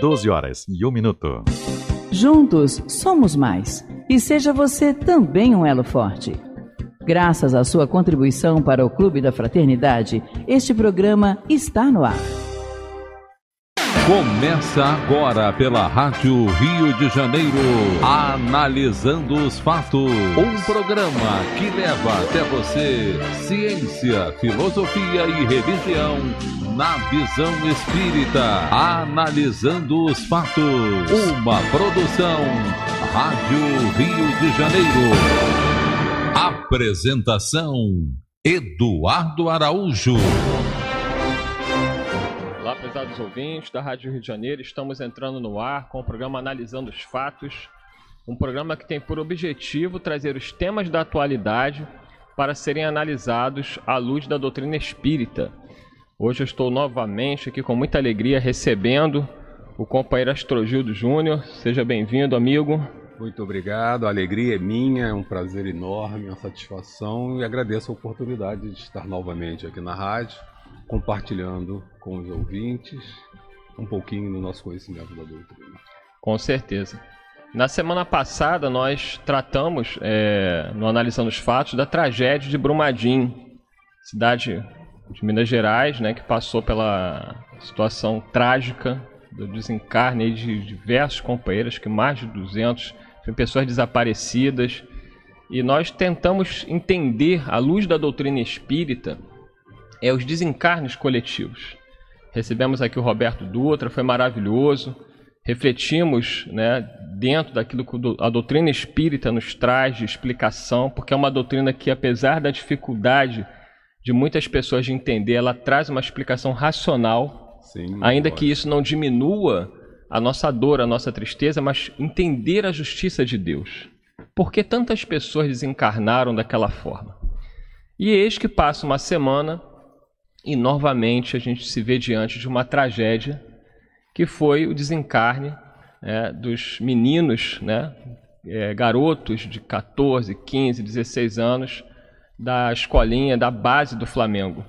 12 horas e 1 minuto. Juntos somos mais. E seja você também um elo forte. Graças à sua contribuição para o Clube da Fraternidade, este programa está no ar. Começa agora pela Rádio Rio de Janeiro, analisando os fatos. Um programa que leva até você ciência, filosofia e religião na visão espírita, analisando os fatos. Uma produção Rádio Rio de Janeiro. Apresentação Eduardo Araújo. Olá, pesados ouvintes da Rádio Rio de Janeiro. Estamos entrando no ar com o programa Analisando os Fatos. Um programa que tem por objetivo trazer os temas da atualidade para serem analisados à luz da doutrina espírita Hoje eu estou novamente aqui com muita alegria recebendo o companheiro Astrogildo Júnior. Seja bem-vindo, amigo. Muito obrigado, a alegria é minha, é um prazer enorme, uma satisfação e agradeço a oportunidade de estar novamente aqui na rádio, compartilhando com os ouvintes um pouquinho do nosso conhecimento da doutrina. Com certeza. Na semana passada nós tratamos, é, no Analisando os Fatos, da tragédia de Brumadinho, cidade de Minas Gerais, né, que passou pela situação trágica do desencarne de diversos companheiros, que mais de 200 pessoas desaparecidas. E nós tentamos entender, à luz da doutrina espírita, é os desencarnes coletivos. Recebemos aqui o Roberto Dutra, foi maravilhoso. Refletimos né, dentro daquilo que a doutrina espírita nos traz de explicação, porque é uma doutrina que, apesar da dificuldade de muitas pessoas de entender, ela traz uma explicação racional, Sim, ainda que isso não diminua a nossa dor, a nossa tristeza, mas entender a justiça de Deus. Por que tantas pessoas desencarnaram daquela forma? E eis que passa uma semana e novamente a gente se vê diante de uma tragédia que foi o desencarne é, dos meninos, né, é, garotos de 14, 15, 16 anos, da escolinha, da base do Flamengo.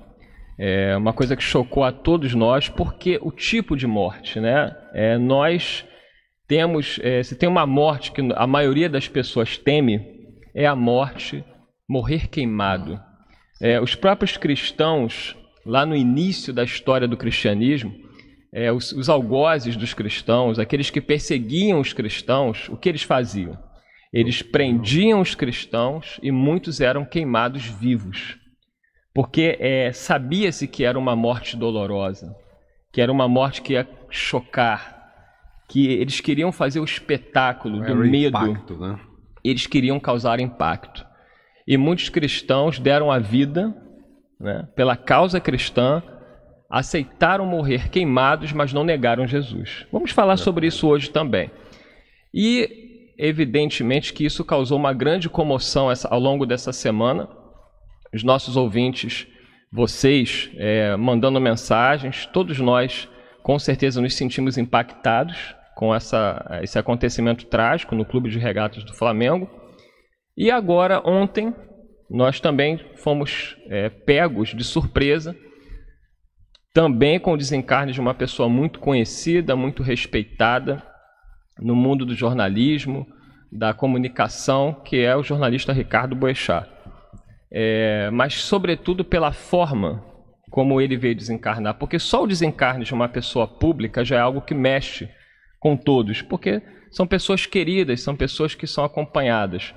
É uma coisa que chocou a todos nós, porque o tipo de morte, né? É, nós temos, é, se tem uma morte que a maioria das pessoas teme, é a morte, morrer queimado. É, os próprios cristãos, lá no início da história do cristianismo, é, os, os algozes dos cristãos, aqueles que perseguiam os cristãos, o que eles faziam? Eles prendiam os cristãos e muitos eram queimados vivos, porque é, sabia-se que era uma morte dolorosa, que era uma morte que ia chocar, que eles queriam fazer o espetáculo do medo. Impacto, né? Eles queriam causar impacto. E muitos cristãos deram a vida né, pela causa cristã, aceitaram morrer queimados, mas não negaram Jesus. Vamos falar é. sobre isso hoje também. E evidentemente que isso causou uma grande comoção essa, ao longo dessa semana. Os nossos ouvintes, vocês, é, mandando mensagens, todos nós, com certeza, nos sentimos impactados com essa, esse acontecimento trágico no Clube de Regatas do Flamengo. E agora, ontem, nós também fomos é, pegos de surpresa, também com o desencarne de uma pessoa muito conhecida, muito respeitada, no mundo do jornalismo, da comunicação, que é o jornalista Ricardo Boechat. É, mas, sobretudo, pela forma como ele veio desencarnar, porque só o desencarne de uma pessoa pública já é algo que mexe com todos, porque são pessoas queridas, são pessoas que são acompanhadas.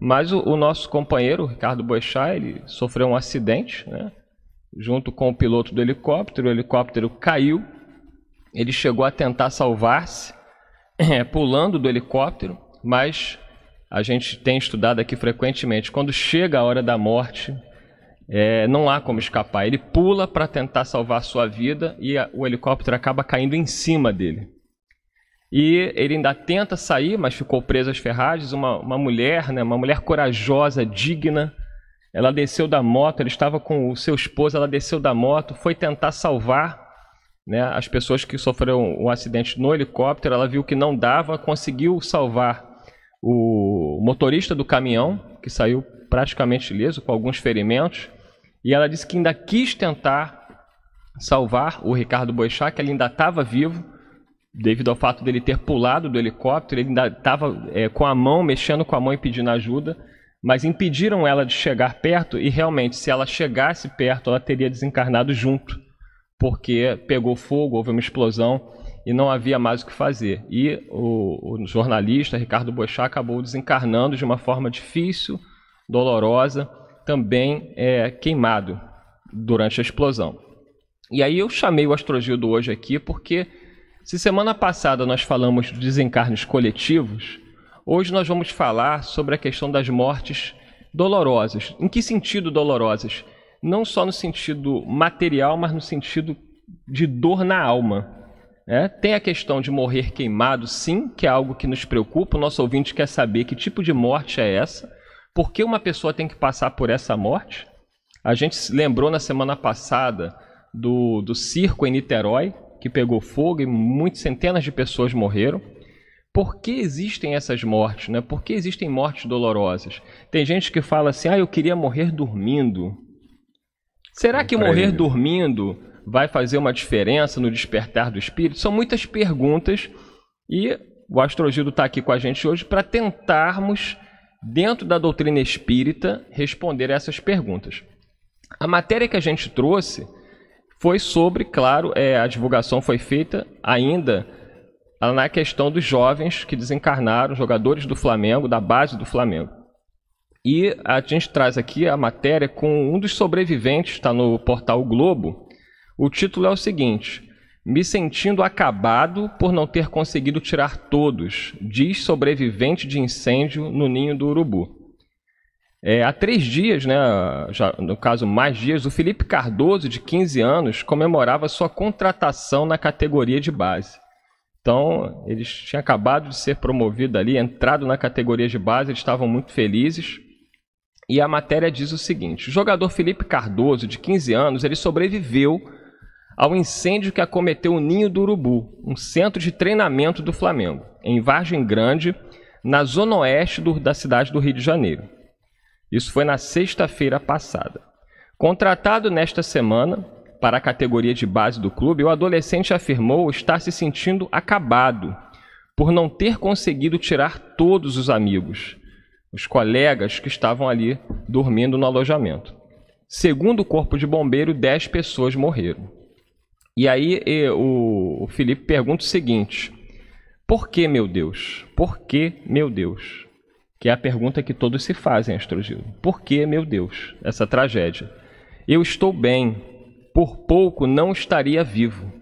Mas o, o nosso companheiro, Ricardo Boechat, ele sofreu um acidente, né? junto com o piloto do helicóptero, o helicóptero caiu, ele chegou a tentar salvar-se, é, pulando do helicóptero, mas a gente tem estudado aqui frequentemente. Quando chega a hora da morte, é, não há como escapar. Ele pula para tentar salvar sua vida e a, o helicóptero acaba caindo em cima dele. E ele ainda tenta sair, mas ficou preso às ferragens. Uma, uma mulher, né, uma mulher corajosa, digna, ela desceu da moto. Ele estava com o seu esposo, ela desceu da moto, foi tentar salvar né? As pessoas que sofreram um acidente no helicóptero, ela viu que não dava, conseguiu salvar o motorista do caminhão, que saiu praticamente ileso, com alguns ferimentos. E ela disse que ainda quis tentar salvar o Ricardo Boechat, ele ainda estava vivo, devido ao fato dele ter pulado do helicóptero, ele ainda estava é, com a mão, mexendo com a mão e pedindo ajuda, mas impediram ela de chegar perto e realmente, se ela chegasse perto, ela teria desencarnado junto porque pegou fogo, houve uma explosão e não havia mais o que fazer. E o, o jornalista Ricardo Boechat acabou desencarnando de uma forma difícil, dolorosa, também é, queimado durante a explosão. E aí eu chamei o Astrogildo hoje aqui porque se semana passada nós falamos de desencarnes coletivos, hoje nós vamos falar sobre a questão das mortes dolorosas. Em que sentido dolorosas? não só no sentido material, mas no sentido de dor na alma. É, tem a questão de morrer queimado, sim, que é algo que nos preocupa. O nosso ouvinte quer saber que tipo de morte é essa, por que uma pessoa tem que passar por essa morte. A gente lembrou na semana passada do, do circo em Niterói, que pegou fogo e muitas centenas de pessoas morreram. Por que existem essas mortes? Né? Por que existem mortes dolorosas? Tem gente que fala assim: ah, eu queria morrer dormindo. Será que morrer dormindo vai fazer uma diferença no despertar do espírito? São muitas perguntas e o Astrogildo está aqui com a gente hoje para tentarmos, dentro da doutrina espírita, responder essas perguntas. A matéria que a gente trouxe foi sobre, claro, é, a divulgação foi feita ainda na questão dos jovens que desencarnaram, jogadores do Flamengo, da base do Flamengo. E a gente traz aqui a matéria com um dos sobreviventes, está no portal Globo. O título é o seguinte: Me sentindo acabado por não ter conseguido tirar todos, diz sobrevivente de incêndio no ninho do urubu. É, há três dias, né, já, no caso mais dias, o Felipe Cardoso, de 15 anos, comemorava sua contratação na categoria de base. Então, eles tinham acabado de ser promovido ali, entrado na categoria de base, eles estavam muito felizes. E a matéria diz o seguinte: o jogador Felipe Cardoso, de 15 anos, ele sobreviveu ao incêndio que acometeu o Ninho do Urubu, um centro de treinamento do Flamengo, em Vargem Grande, na zona oeste do, da cidade do Rio de Janeiro. Isso foi na sexta-feira passada. Contratado nesta semana para a categoria de base do clube, o adolescente afirmou estar se sentindo acabado por não ter conseguido tirar todos os amigos os colegas que estavam ali dormindo no alojamento. Segundo o corpo de bombeiro, 10 pessoas morreram. E aí o Felipe pergunta o seguinte: Por que, meu Deus? Por que, meu Deus? Que é a pergunta que todos se fazem, Astrogildo. Por que, meu Deus, essa tragédia? Eu estou bem, por pouco não estaria vivo.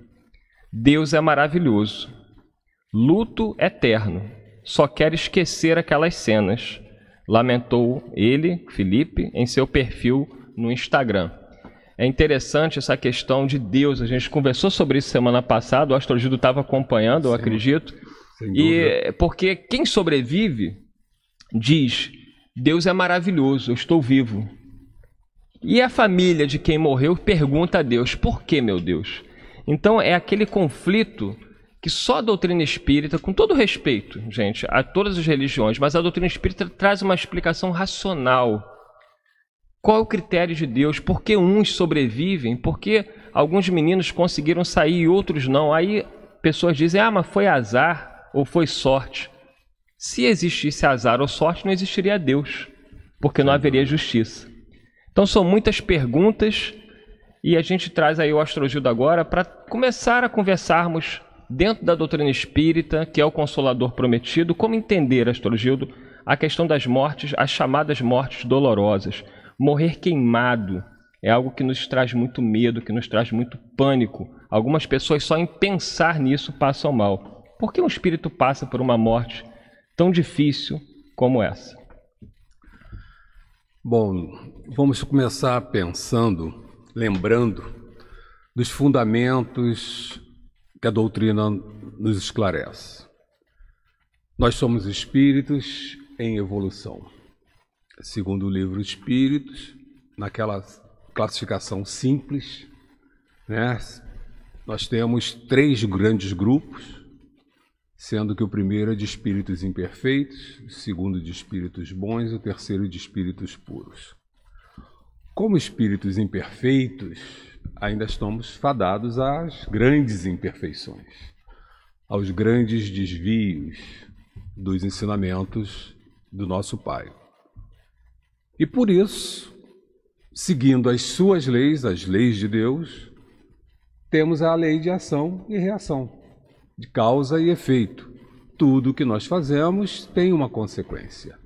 Deus é maravilhoso. Luto eterno. Só quero esquecer aquelas cenas lamentou ele, Felipe, em seu perfil no Instagram. É interessante essa questão de Deus. A gente conversou sobre isso semana passada, o Astrogido estava acompanhando, Sim, eu acredito. E porque quem sobrevive diz: Deus é maravilhoso, eu estou vivo. E a família de quem morreu pergunta a Deus: por que, meu Deus? Então é aquele conflito que só a doutrina espírita, com todo respeito, gente, a todas as religiões, mas a doutrina espírita traz uma explicação racional. Qual é o critério de Deus? Por que uns sobrevivem? Por que alguns meninos conseguiram sair e outros não? Aí pessoas dizem, ah, mas foi azar ou foi sorte. Se existisse azar ou sorte, não existiria Deus, porque não haveria justiça. Então são muitas perguntas e a gente traz aí o Astrogildo agora para começar a conversarmos dentro da doutrina espírita, que é o Consolador Prometido, como entender, Astrogildo, a questão das mortes, as chamadas mortes dolorosas. Morrer queimado é algo que nos traz muito medo, que nos traz muito pânico. Algumas pessoas só em pensar nisso passam mal. Por que um espírito passa por uma morte tão difícil como essa? Bom, vamos começar pensando, lembrando dos fundamentos que a doutrina nos esclarece. Nós somos espíritos em evolução. Segundo o livro Espíritos, naquela classificação simples, né? nós temos três grandes grupos, sendo que o primeiro é de espíritos imperfeitos, o segundo de espíritos bons e o terceiro de espíritos puros. Como espíritos imperfeitos, ainda estamos fadados às grandes imperfeições, aos grandes desvios dos ensinamentos do nosso Pai. E por isso, seguindo as suas leis, as leis de Deus, temos a lei de ação e reação, de causa e efeito. Tudo o que nós fazemos tem uma consequência.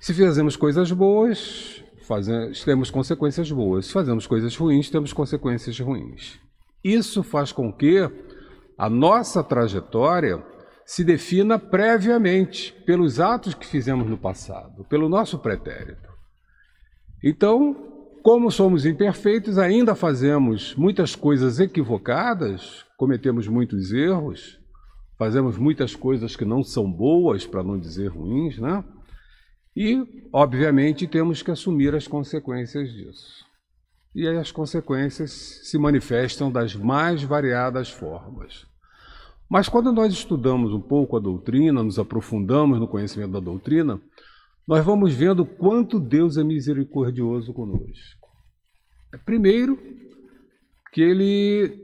Se fizermos coisas boas, fazemos, temos consequências boas. Se fazemos coisas ruins, temos consequências ruins. Isso faz com que a nossa trajetória se defina previamente pelos atos que fizemos no passado, pelo nosso pretérito. Então, como somos imperfeitos, ainda fazemos muitas coisas equivocadas, cometemos muitos erros, fazemos muitas coisas que não são boas, para não dizer ruins, né? E, obviamente, temos que assumir as consequências disso. E aí as consequências se manifestam das mais variadas formas. Mas quando nós estudamos um pouco a doutrina, nos aprofundamos no conhecimento da doutrina, nós vamos vendo quanto Deus é misericordioso conosco. É, primeiro, que Ele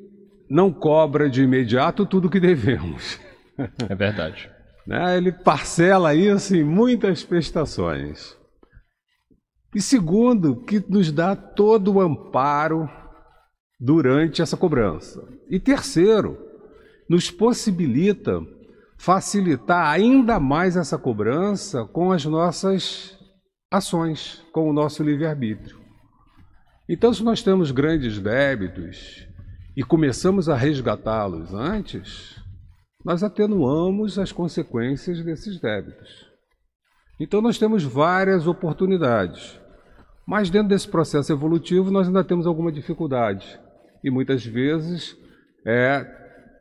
não cobra de imediato tudo que devemos. É verdade. Né? Ele parcela isso em muitas prestações. E segundo, que nos dá todo o amparo durante essa cobrança. E terceiro, nos possibilita facilitar ainda mais essa cobrança com as nossas ações, com o nosso livre-arbítrio. Então, se nós temos grandes débitos e começamos a resgatá-los antes, nós atenuamos as consequências desses débitos. Então, nós temos várias oportunidades, mas dentro desse processo evolutivo, nós ainda temos alguma dificuldade e muitas vezes é,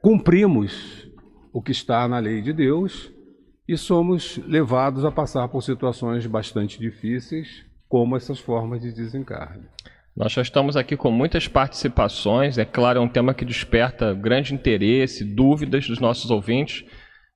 cumprimos o que está na lei de Deus e somos levados a passar por situações bastante difíceis, como essas formas de desencarne. Nós já estamos aqui com muitas participações. É claro, é um tema que desperta grande interesse, dúvidas dos nossos ouvintes.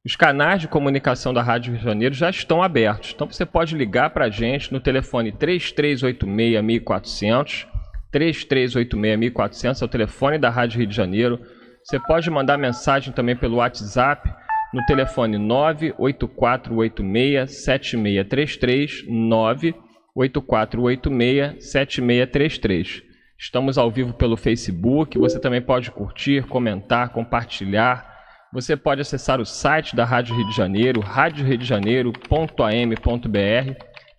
Os canais de comunicação da Rádio Rio de Janeiro já estão abertos. Então você pode ligar para a gente no telefone 3386-1400. 3386-1400 é o telefone da Rádio Rio de Janeiro. Você pode mandar mensagem também pelo WhatsApp no telefone 98486-7633. 98486-7633. 8486-7633. Estamos ao vivo pelo Facebook. Você também pode curtir, comentar, compartilhar. Você pode acessar o site da Rádio Rio de Janeiro, radioredjaneiro.am.br.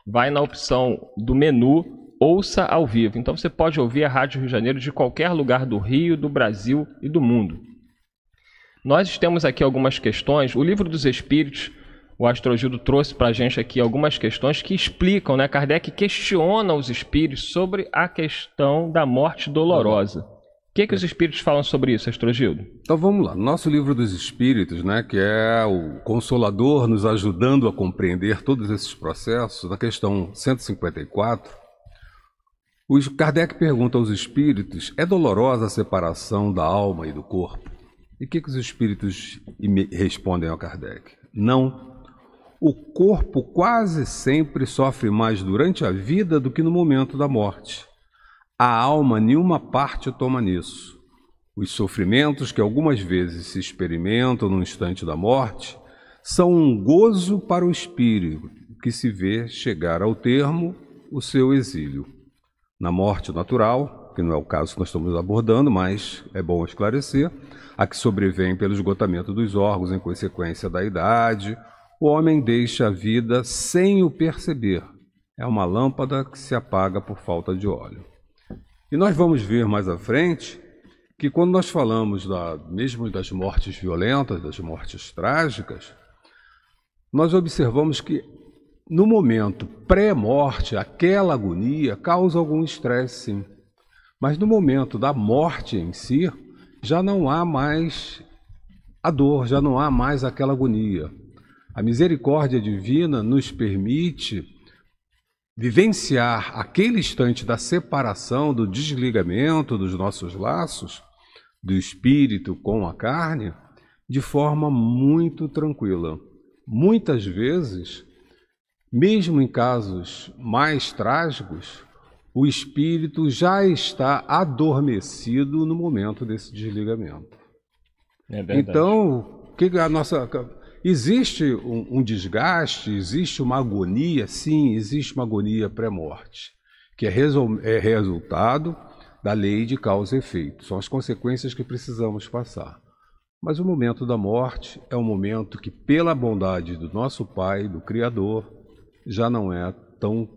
Vai na opção do menu Ouça ao vivo. Então você pode ouvir a Rádio Rio de Janeiro de qualquer lugar do Rio, do Brasil e do mundo. Nós temos aqui algumas questões. O Livro dos Espíritos o Astrogildo trouxe para a gente aqui algumas questões que explicam, né? Kardec questiona os espíritos sobre a questão da morte dolorosa. O que, é que os espíritos falam sobre isso, Astrogildo? Então vamos lá. Nosso livro dos espíritos, né, que é o Consolador nos ajudando a compreender todos esses processos, na questão 154, o Kardec pergunta aos espíritos: é dolorosa a separação da alma e do corpo? E o que, é que os espíritos respondem ao Kardec? Não, o corpo quase sempre sofre mais durante a vida do que no momento da morte. A alma, nenhuma parte toma nisso. Os sofrimentos que algumas vezes se experimentam no instante da morte são um gozo para o espírito que se vê chegar ao termo o seu exílio. Na morte natural, que não é o caso que nós estamos abordando, mas é bom esclarecer, a que sobrevém pelo esgotamento dos órgãos em consequência da idade o homem deixa a vida sem o perceber. É uma lâmpada que se apaga por falta de óleo. E nós vamos ver mais à frente que quando nós falamos da, mesmo das mortes violentas, das mortes trágicas, nós observamos que no momento pré-morte, aquela agonia causa algum estresse, sim. Mas no momento da morte em si, já não há mais a dor, já não há mais aquela agonia. A misericórdia divina nos permite vivenciar aquele instante da separação, do desligamento dos nossos laços, do espírito com a carne, de forma muito tranquila. Muitas vezes, mesmo em casos mais trágicos, o espírito já está adormecido no momento desse desligamento. É então, que a nossa Existe um, um desgaste, existe uma agonia, sim, existe uma agonia pré-morte, que é, é resultado da lei de causa e efeito. São as consequências que precisamos passar. Mas o momento da morte é um momento que, pela bondade do nosso Pai, do Criador, já não é tão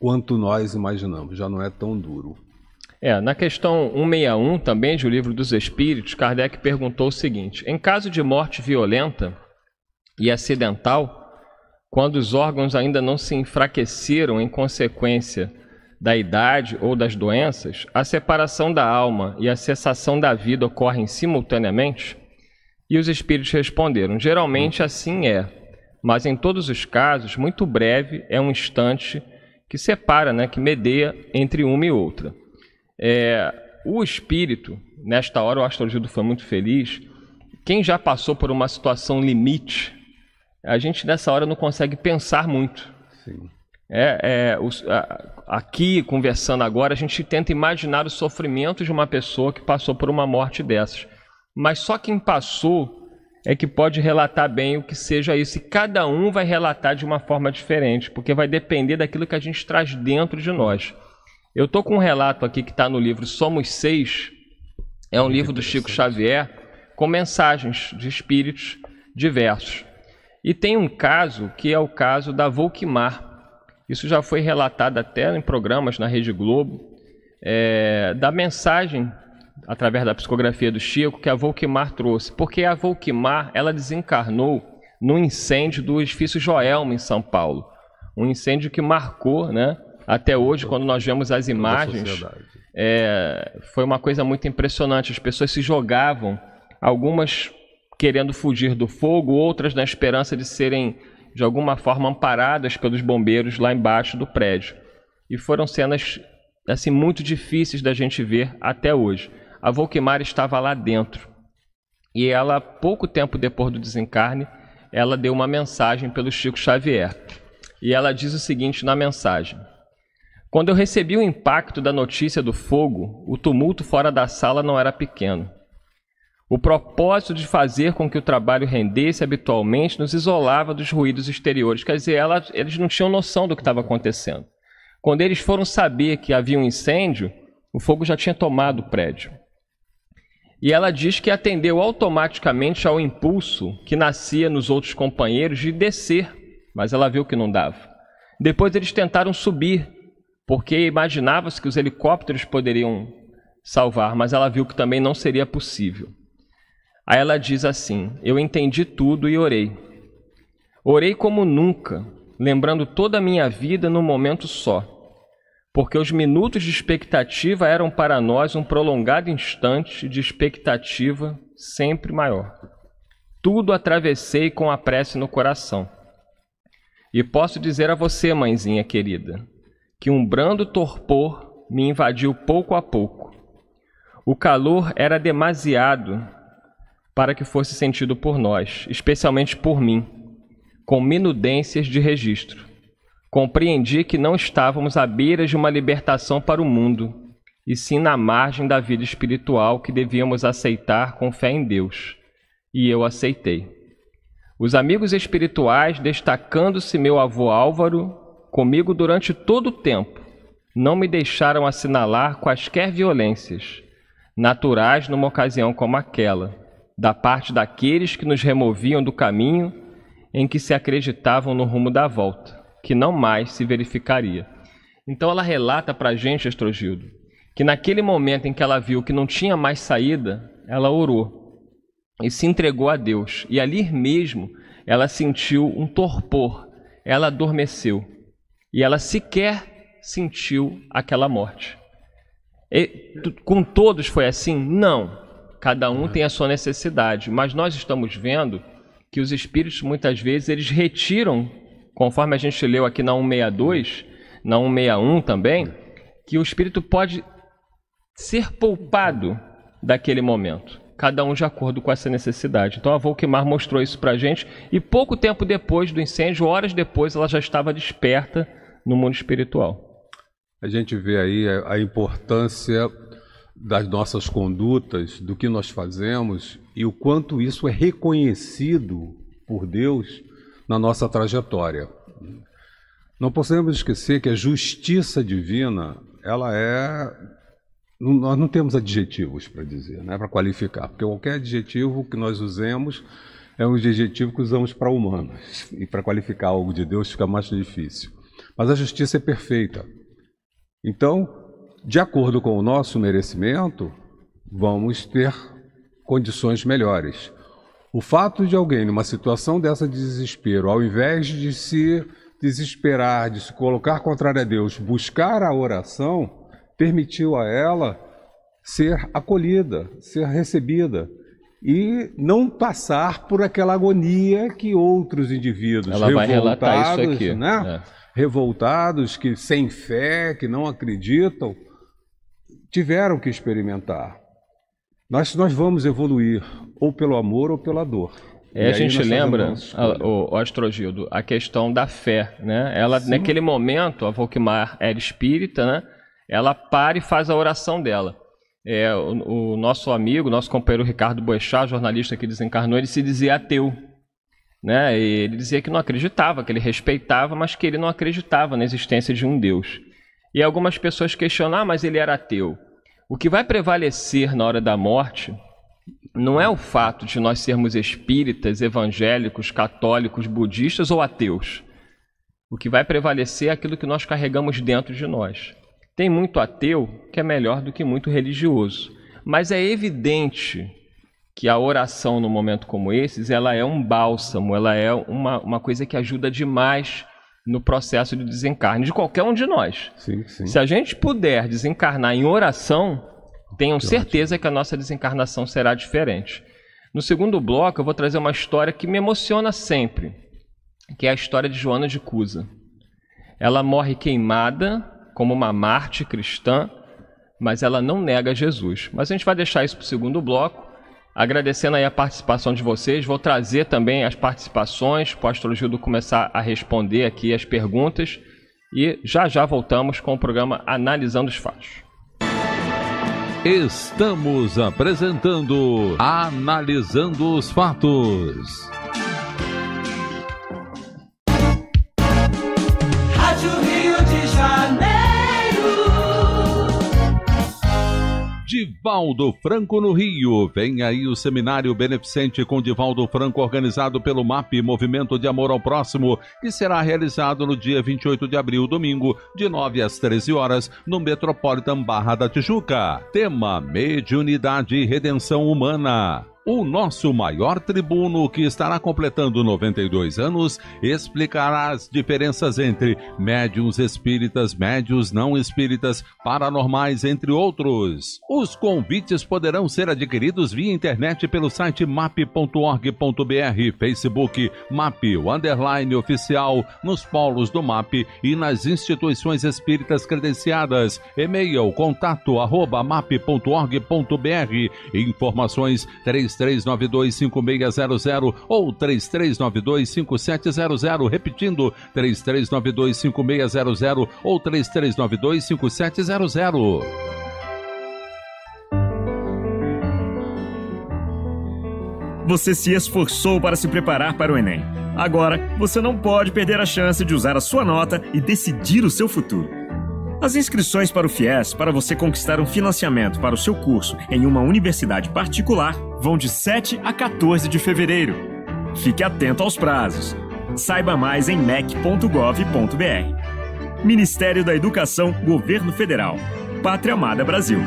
quanto nós imaginamos, já não é tão duro. É, na questão 161 também de O Livro dos Espíritos, Kardec perguntou o seguinte: Em caso de morte violenta, e acidental, quando os órgãos ainda não se enfraqueceram em consequência da idade ou das doenças, a separação da alma e a cessação da vida ocorrem simultaneamente? E os espíritos responderam: geralmente assim é, mas em todos os casos, muito breve é um instante que separa, né, que medeia entre uma e outra. É, o espírito, nesta hora o astrologia foi muito feliz. Quem já passou por uma situação limite a gente nessa hora não consegue pensar muito. Sim. É, é os, a, aqui, conversando agora, a gente tenta imaginar o sofrimento de uma pessoa que passou por uma morte dessas. Mas só quem passou é que pode relatar bem o que seja isso. E cada um vai relatar de uma forma diferente, porque vai depender daquilo que a gente traz dentro de nós. Eu estou com um relato aqui que está no livro Somos Seis, é um livro do Chico Xavier, com mensagens de espíritos diversos. E tem um caso que é o caso da Volkmar. Isso já foi relatado até em programas na Rede Globo, é, da mensagem através da psicografia do Chico que a Volkmar trouxe, porque a Volkmar ela desencarnou no incêndio do edifício Joelma em São Paulo, um incêndio que marcou, né? Até hoje, quando nós vemos as imagens, é, foi uma coisa muito impressionante. As pessoas se jogavam, algumas querendo fugir do fogo, outras na esperança de serem de alguma forma amparadas pelos bombeiros lá embaixo do prédio. E foram cenas assim muito difíceis da gente ver até hoje. A Volkmar estava lá dentro. E ela pouco tempo depois do desencarne, ela deu uma mensagem pelo Chico Xavier. E ela diz o seguinte na mensagem: Quando eu recebi o impacto da notícia do fogo, o tumulto fora da sala não era pequeno. O propósito de fazer com que o trabalho rendesse habitualmente nos isolava dos ruídos exteriores. Quer dizer, ela, eles não tinham noção do que estava acontecendo. Quando eles foram saber que havia um incêndio, o fogo já tinha tomado o prédio. E ela diz que atendeu automaticamente ao impulso que nascia nos outros companheiros de descer, mas ela viu que não dava. Depois eles tentaram subir, porque imaginava-se que os helicópteros poderiam salvar, mas ela viu que também não seria possível. Aí ela diz assim: Eu entendi tudo e orei. Orei como nunca, lembrando toda a minha vida num momento só, porque os minutos de expectativa eram para nós um prolongado instante de expectativa sempre maior. Tudo atravessei com a prece no coração. E posso dizer a você, mãezinha querida, que um brando torpor me invadiu pouco a pouco. O calor era demasiado para que fosse sentido por nós, especialmente por mim, com minudências de registro. Compreendi que não estávamos à beira de uma libertação para o mundo, e sim na margem da vida espiritual que devíamos aceitar com fé em Deus. E eu aceitei. Os amigos espirituais, destacando-se meu avô Álvaro, comigo durante todo o tempo, não me deixaram assinalar quaisquer violências, naturais numa ocasião como aquela da parte daqueles que nos removiam do caminho em que se acreditavam no rumo da volta, que não mais se verificaria. Então ela relata para a gente, Estrogildo, que naquele momento em que ela viu que não tinha mais saída, ela orou e se entregou a Deus. E ali mesmo ela sentiu um torpor, ela adormeceu e ela sequer sentiu aquela morte. E, com todos foi assim? Não. Cada um né? tem a sua necessidade, mas nós estamos vendo que os espíritos muitas vezes eles retiram, conforme a gente leu aqui na 162, na 161 também, que o espírito pode ser poupado daquele momento, cada um de acordo com essa necessidade. Então a Volkmar mostrou isso para a gente e pouco tempo depois do incêndio, horas depois, ela já estava desperta no mundo espiritual. A gente vê aí a importância das nossas condutas, do que nós fazemos e o quanto isso é reconhecido por Deus na nossa trajetória. Não podemos esquecer que a justiça divina, ela é. Nós não temos adjetivos para dizer, né? para qualificar, porque qualquer adjetivo que nós usemos é um adjetivo que usamos para humanos, e para qualificar algo de Deus fica mais difícil. Mas a justiça é perfeita. Então, de acordo com o nosso merecimento, vamos ter condições melhores. O fato de alguém numa situação dessa de desespero, ao invés de se desesperar, de se colocar contrário a Deus, buscar a oração, permitiu a ela ser acolhida, ser recebida e não passar por aquela agonia que outros indivíduos ela vai isso aqui, né? É. Revoltados que sem fé, que não acreditam, tiveram que experimentar. Nós, nós vamos evoluir ou pelo amor ou pela dor. É, a gente lembra, a, o, o Astrogildo, a questão da fé, né? Ela, naquele momento, a Volkmar era espírita, né? Ela para e faz a oração dela. É, o, o, nosso amigo, nosso companheiro Ricardo Boechat, jornalista que desencarnou, ele se dizia ateu. Né? E ele dizia que não acreditava, que ele respeitava, mas que ele não acreditava na existência de um Deus. E algumas pessoas questionam, ah, mas ele era ateu. O que vai prevalecer na hora da morte não é o fato de nós sermos espíritas, evangélicos, católicos, budistas ou ateus. O que vai prevalecer é aquilo que nós carregamos dentro de nós. Tem muito ateu que é melhor do que muito religioso, mas é evidente que a oração num momento como esse, ela é um bálsamo, ela é uma, uma coisa que ajuda demais no processo de desencarne de qualquer um de nós. Sim, sim. Se a gente puder desencarnar em oração, tenham que certeza ótimo. que a nossa desencarnação será diferente. No segundo bloco, eu vou trazer uma história que me emociona sempre, que é a história de Joana de Cusa. Ela morre queimada como uma mártir cristã, mas ela não nega Jesus. Mas a gente vai deixar isso para o segundo bloco. Agradecendo aí a participação de vocês, vou trazer também as participações, o pastor Gildo começar a responder aqui as perguntas e já já voltamos com o programa Analisando os Fatos. Estamos apresentando Analisando os Fatos. Divaldo Franco no Rio. Vem aí o seminário beneficente com Divaldo Franco, organizado pelo MAP, Movimento de Amor ao Próximo, que será realizado no dia 28 de abril, domingo, de 9 às 13 horas, no Metropolitan Barra da Tijuca. Tema: Mediunidade e Redenção Humana. O nosso maior tribuno, que estará completando 92 anos, explicará as diferenças entre médiums espíritas, médios não espíritas, paranormais, entre outros. Os convites poderão ser adquiridos via internet pelo site map.org.br, Facebook, MAP, o underline oficial, nos polos do MAP e nas instituições espíritas credenciadas. E-mail contato arroba map.org.br. Informações 3 33925600 ou 33925700, repetindo 33925600 ou 33925700. Você se esforçou para se preparar para o Enem. Agora, você não pode perder a chance de usar a sua nota e decidir o seu futuro. As inscrições para o FIES para você conquistar um financiamento para o seu curso em uma universidade particular vão de 7 a 14 de fevereiro. Fique atento aos prazos. Saiba mais em mec.gov.br. Ministério da Educação, Governo Federal. Pátria Amada Brasil.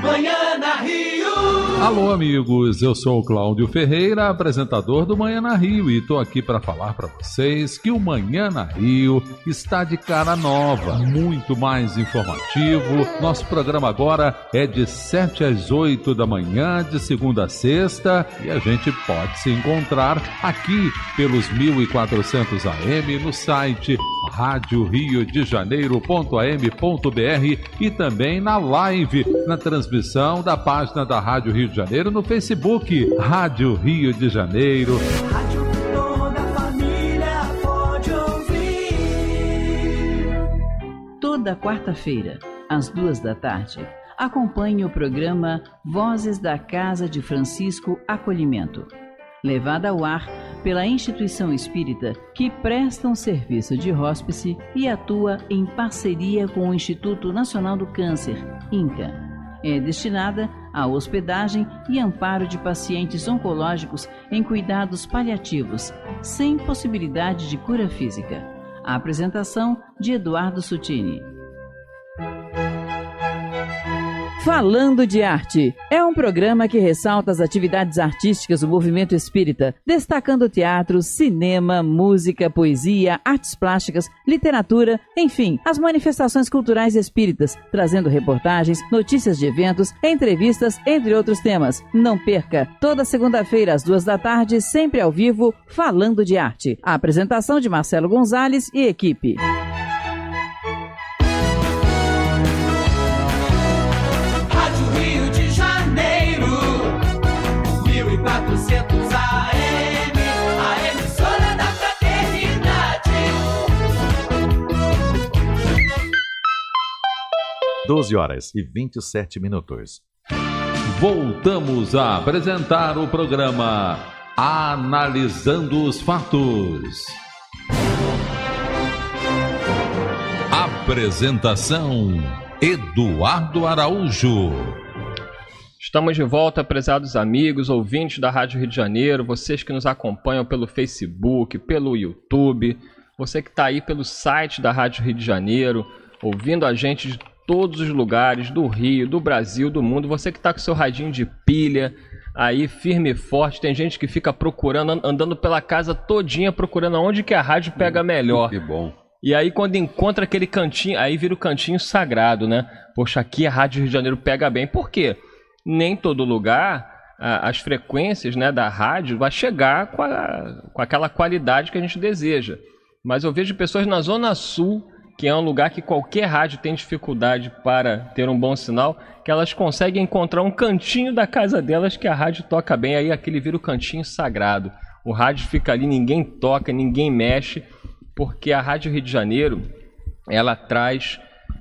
Manhã na Rio. Alô, amigos, eu sou o Cláudio Ferreira, apresentador do Manhã na Rio, e estou aqui para falar para vocês que o Manhã na Rio está de cara nova, muito mais informativo. Nosso programa agora é de 7 às 8 da manhã, de segunda a sexta, e a gente pode se encontrar aqui pelos 1400 AM no site rádio rio de janeiro.am.br e também na live, na transmissão da página da Rádio Rio de Janeiro, no Facebook Rádio Rio de Janeiro. Rádio toda a família pode ouvir. Toda quarta-feira, às duas da tarde, acompanhe o programa Vozes da Casa de Francisco Acolhimento, levada ao ar pela instituição espírita que presta um serviço de hóspice e atua em parceria com o Instituto Nacional do Câncer, INCA é destinada à hospedagem e amparo de pacientes oncológicos em cuidados paliativos, sem possibilidade de cura física. A apresentação de Eduardo Sutini. Falando de Arte é um programa que ressalta as atividades artísticas do movimento espírita, destacando teatro, cinema, música, poesia, artes plásticas, literatura, enfim, as manifestações culturais espíritas, trazendo reportagens, notícias de eventos, entrevistas, entre outros temas. Não perca, toda segunda-feira às duas da tarde, sempre ao vivo, Falando de Arte. A apresentação de Marcelo Gonzalez e equipe. 12 horas e 27 minutos. Voltamos a apresentar o programa Analisando os Fatos. Apresentação: Eduardo Araújo. Estamos de volta, prezados amigos, ouvintes da Rádio Rio de Janeiro, vocês que nos acompanham pelo Facebook, pelo YouTube, você que está aí pelo site da Rádio Rio de Janeiro, ouvindo a gente de todos os lugares do Rio, do Brasil, do mundo. Você que está com seu radinho de pilha aí firme e forte. Tem gente que fica procurando, andando pela casa todinha procurando onde que a rádio pega hum, melhor. Que bom. E aí quando encontra aquele cantinho, aí vira o cantinho sagrado, né? Poxa, aqui a Rádio Rio de Janeiro pega bem. Por quê? Nem todo lugar as frequências né, da rádio vai chegar com, a, com aquela qualidade que a gente deseja. Mas eu vejo pessoas na Zona Sul que é um lugar que qualquer rádio tem dificuldade para ter um bom sinal, que elas conseguem encontrar um cantinho da casa delas que a rádio toca bem, aí aquele vira o cantinho sagrado. O rádio fica ali, ninguém toca, ninguém mexe, porque a Rádio Rio de Janeiro, ela traz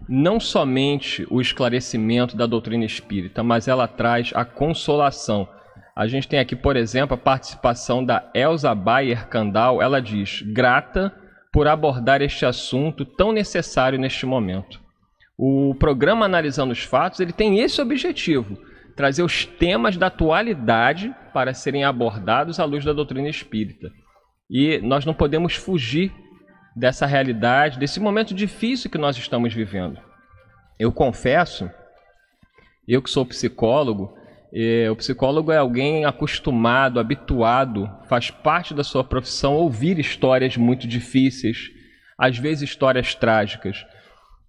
não somente o esclarecimento da doutrina espírita, mas ela traz a consolação. A gente tem aqui, por exemplo, a participação da Elsa Bayer Kandal. Ela diz: grata por abordar este assunto tão necessário neste momento. O programa Analisando os Fatos ele tem esse objetivo: trazer os temas da atualidade para serem abordados à luz da doutrina espírita. E nós não podemos fugir dessa realidade, desse momento difícil que nós estamos vivendo. Eu confesso, eu que sou psicólogo, é, o psicólogo é alguém acostumado, habituado, faz parte da sua profissão ouvir histórias muito difíceis, às vezes histórias trágicas.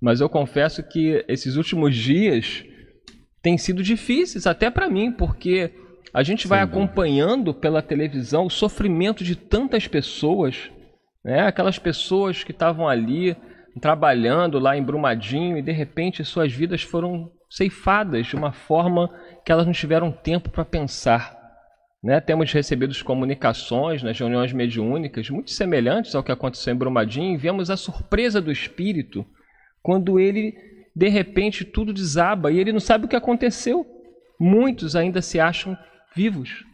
Mas eu confesso que esses últimos dias têm sido difíceis até para mim, porque a gente vai acompanhando pela televisão o sofrimento de tantas pessoas, né? Aquelas pessoas que estavam ali trabalhando lá em Brumadinho e de repente suas vidas foram ceifadas de uma forma que elas não tiveram tempo para pensar. Né? Temos recebido comunicações nas reuniões mediúnicas muito semelhantes ao que aconteceu em Brumadinho e vemos a surpresa do espírito quando ele, de repente, tudo desaba e ele não sabe o que aconteceu. Muitos ainda se acham vivos.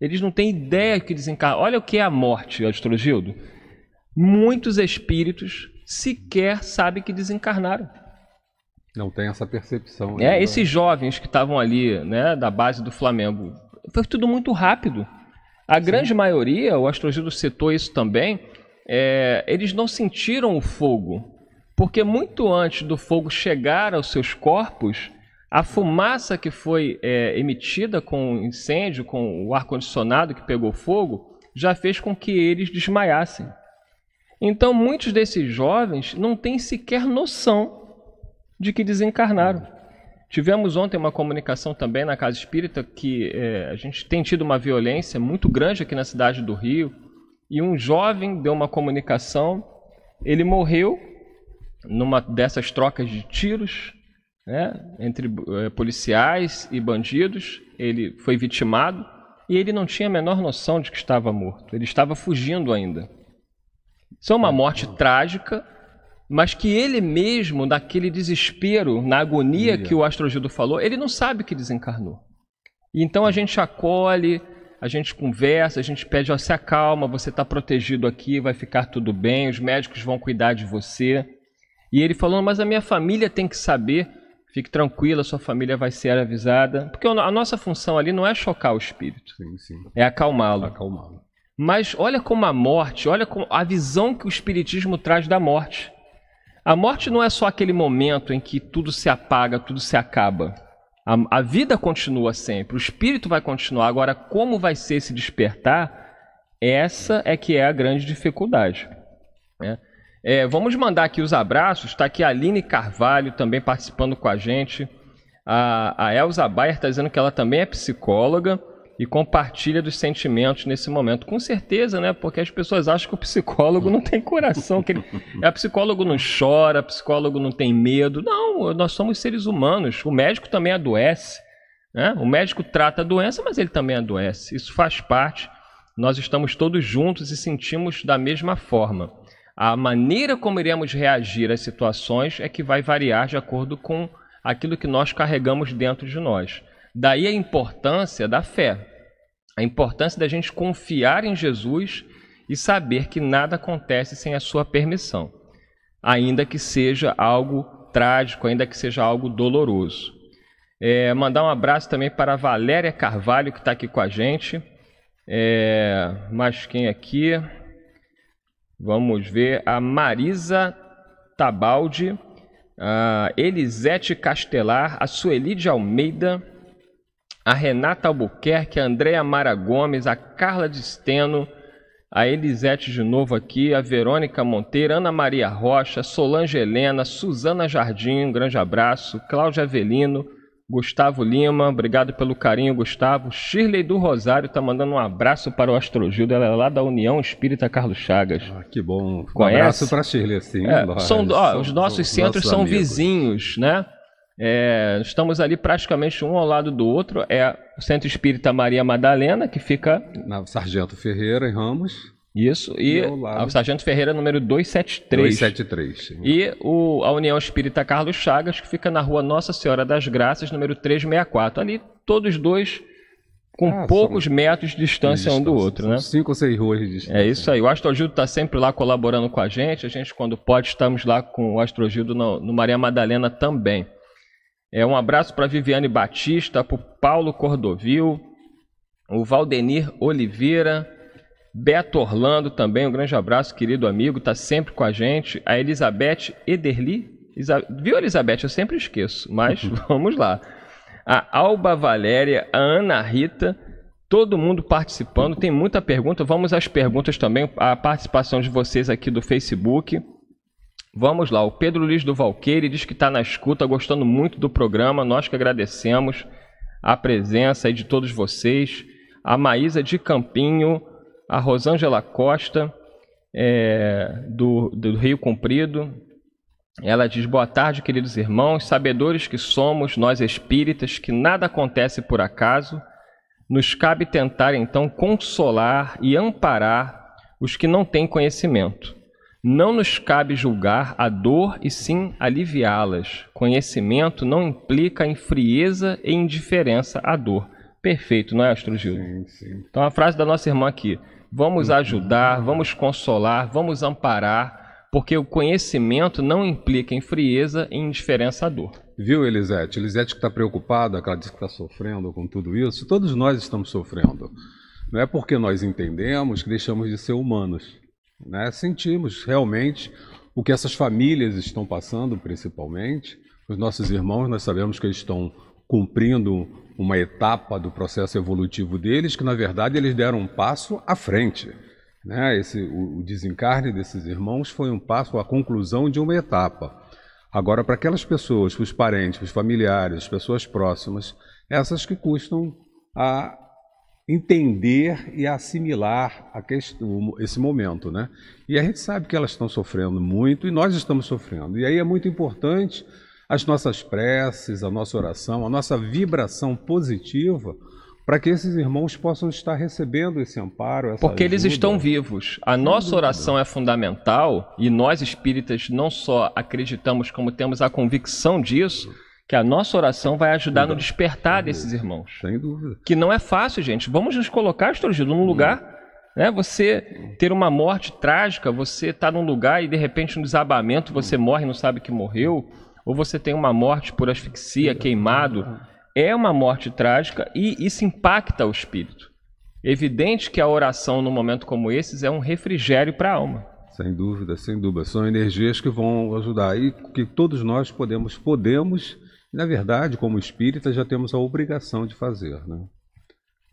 Eles não têm ideia que desencarnam. Olha o que é a morte, Astrogildo. Muitos espíritos sequer sabem que desencarnaram. Não tem essa percepção. É, esses jovens que estavam ali, né, da base do Flamengo, foi tudo muito rápido. A Sim. grande maioria, o Astrogildo citou isso também, é, eles não sentiram o fogo. Porque muito antes do fogo chegar aos seus corpos, a fumaça que foi é, emitida com o incêndio, com o ar-condicionado que pegou fogo, já fez com que eles desmaiassem. Então, muitos desses jovens não têm sequer noção de que desencarnaram. Tivemos ontem uma comunicação também na Casa Espírita que é, a gente tem tido uma violência muito grande aqui na cidade do Rio e um jovem deu uma comunicação, ele morreu numa dessas trocas de tiros né, entre é, policiais e bandidos, ele foi vitimado e ele não tinha a menor noção de que estava morto, ele estava fugindo ainda. Isso é uma morte trágica, mas que ele mesmo, naquele desespero, na agonia que o Astrogildo falou, ele não sabe que desencarnou. E então a gente acolhe, a gente conversa, a gente pede, ó, se acalma, você está protegido aqui, vai ficar tudo bem, os médicos vão cuidar de você. E ele falou, mas a minha família tem que saber, fique tranquila, sua família vai ser avisada. Porque a nossa função ali não é chocar o espírito, sim, sim. é acalmá-lo. Acalmá mas olha como a morte, olha a visão que o espiritismo traz da morte. A morte não é só aquele momento em que tudo se apaga, tudo se acaba. A, a vida continua sempre, o espírito vai continuar. Agora, como vai ser esse despertar? Essa é que é a grande dificuldade. Né? É, vamos mandar aqui os abraços. Está aqui a Aline Carvalho também participando com a gente. A, a Elza Bayer está dizendo que ela também é psicóloga e compartilha dos sentimentos nesse momento. Com certeza, né? Porque as pessoas acham que o psicólogo não tem coração, que ele... a é, psicólogo não chora, a psicólogo não tem medo. Não, nós somos seres humanos. O médico também adoece, né? O médico trata a doença, mas ele também adoece. Isso faz parte. Nós estamos todos juntos e sentimos da mesma forma. A maneira como iremos reagir às situações é que vai variar de acordo com aquilo que nós carregamos dentro de nós. Daí a importância da fé, a importância da gente confiar em Jesus e saber que nada acontece sem a sua permissão, ainda que seja algo trágico, ainda que seja algo doloroso. É, mandar um abraço também para a Valéria Carvalho, que está aqui com a gente. É, mais quem aqui? Vamos ver. A Marisa Tabaldi, a Elisete Castelar, a Sueli de Almeida, a Renata Albuquerque, a Andréa Mara Gomes, a Carla de Steno, a Elisete de novo aqui, a Verônica Monteiro, Ana Maria Rocha, Solange Helena, Suzana Jardim, um grande abraço, Cláudia Avelino, Gustavo Lima, obrigado pelo carinho, Gustavo. Shirley do Rosário está mandando um abraço para o Astrogildo, ela é lá da União Espírita Carlos Chagas. Ah, que bom. Um abraço para Shirley, sim. É, são, ó, os nossos centros nossos são amigos. vizinhos, né? É, estamos ali praticamente um ao lado do outro. É o Centro Espírita Maria Madalena, que fica. Na Sargento Ferreira, em Ramos. Isso, e, o Sargento Ferreira, número 273. 273. Sim. E o, a União Espírita Carlos Chagas, que fica na rua Nossa Senhora das Graças, número 364. Ali, todos dois com ah, poucos metros de distância, de distância um do outro, né? Cinco ou seis ruas de distância. É isso aí. O Astrogildo está sempre lá colaborando com a gente. A gente, quando pode, estamos lá com o Astrogildo no, no Maria Madalena também. É, um abraço para Viviane Batista, para o Paulo Cordovil, o Valdenir Oliveira, Beto Orlando também, um grande abraço, querido amigo, está sempre com a gente. A Elizabeth Ederli, Isa... viu Elizabeth, eu sempre esqueço, mas vamos lá. A Alba Valéria, a Ana Rita, todo mundo participando, tem muita pergunta, vamos às perguntas também, a participação de vocês aqui do Facebook. Vamos lá, o Pedro Luiz do Valqueire diz que está na escuta, gostando muito do programa. Nós que agradecemos a presença de todos vocês. A Maísa de Campinho, a Rosângela Costa, é, do, do Rio Comprido. Ela diz: Boa tarde, queridos irmãos, sabedores que somos, nós espíritas, que nada acontece por acaso. Nos cabe tentar então consolar e amparar os que não têm conhecimento não nos cabe julgar a dor e sim aliviá-las. Conhecimento não implica em frieza e indiferença à dor. Perfeito, não é, Astro Gil? Sim, sim. Então a frase da nossa irmã aqui: vamos uhum. ajudar, vamos consolar, vamos amparar, porque o conhecimento não implica em frieza e indiferença à dor. Viu, Elisete? Elisete que está preocupada, que ela disse que está sofrendo com tudo isso. Todos nós estamos sofrendo. Não é porque nós entendemos que deixamos de ser humanos. Né? Sentimos realmente o que essas famílias estão passando, principalmente. Os nossos irmãos, nós sabemos que eles estão cumprindo uma etapa do processo evolutivo deles, que na verdade eles deram um passo à frente. Né? Esse, o, o desencarne desses irmãos foi um passo à conclusão de uma etapa. Agora, para aquelas pessoas, para os parentes, para os familiares, as pessoas próximas, essas que custam a entender e assimilar questão, esse momento, né? E a gente sabe que elas estão sofrendo muito e nós estamos sofrendo. E aí é muito importante as nossas preces, a nossa oração, a nossa vibração positiva para que esses irmãos possam estar recebendo esse amparo, essa Porque ajuda. eles estão vivos. A nossa oração é fundamental e nós espíritas não só acreditamos como temos a convicção disso, que a nossa oração vai ajudar no despertar desses irmãos. Sem dúvida. Que não é fácil, gente. Vamos nos colocar, Estorgilo, num hum. lugar. Né? Você ter uma morte trágica, você está num lugar e de repente um desabamento, você hum. morre e não sabe que morreu, ou você tem uma morte por asfixia, hum. queimado. É uma morte trágica e isso impacta o espírito. Evidente que a oração num momento como esses é um refrigério para a alma. Sem dúvida, sem dúvida. São energias que vão ajudar e que todos nós podemos, podemos na verdade, como espírita, já temos a obrigação de fazer, né?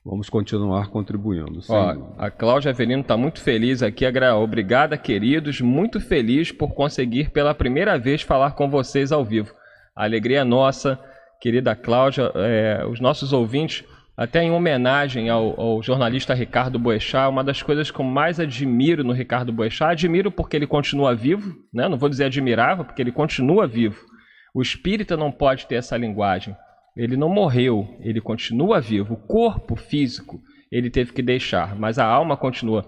Vamos continuar contribuindo. Ó, a Cláudia Avelino está muito feliz aqui. Obrigada, queridos. Muito feliz por conseguir pela primeira vez falar com vocês ao vivo. A alegria é nossa, querida Cláudia. É, os nossos ouvintes, até em homenagem ao, ao jornalista Ricardo Boechat, uma das coisas que eu mais admiro no Ricardo Boechat, admiro porque ele continua vivo, né? não vou dizer admirava porque ele continua vivo. O espírita não pode ter essa linguagem. Ele não morreu, ele continua vivo. O corpo físico ele teve que deixar, mas a alma continua.